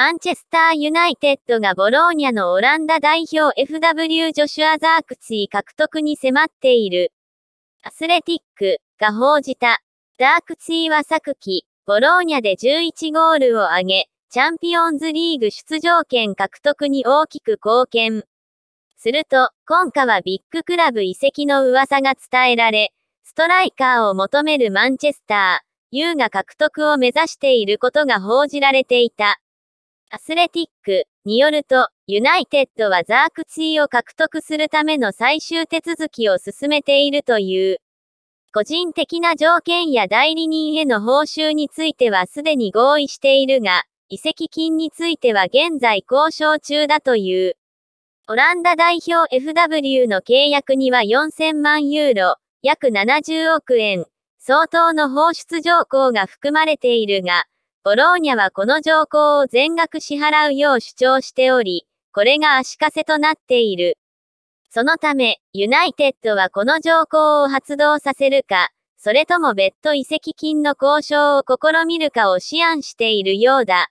マンチェスターユナイテッドがボローニャのオランダ代表 FW ジョシュア・ザークツー獲得に迫っている。アスレティックが報じた。ザークツーは昨季、ボローニャで11ゴールを挙げ、チャンピオンズリーグ出場権獲得に大きく貢献。すると、今夏はビッグクラブ移籍の噂が伝えられ、ストライカーを求めるマンチェスター、U が獲得を目指していることが報じられていた。アスレティックによると、ユナイテッドはザークィーを獲得するための最終手続きを進めているという。個人的な条件や代理人への報酬についてはすでに合意しているが、移籍金については現在交渉中だという。オランダ代表 FW の契約には4000万ユーロ、約70億円、相当の放出条項が含まれているが、ボローニャはこの条項を全額支払うよう主張しており、これが足かせとなっている。そのため、ユナイテッドはこの条項を発動させるか、それとも別途移籍金の交渉を試みるかを思案しているようだ。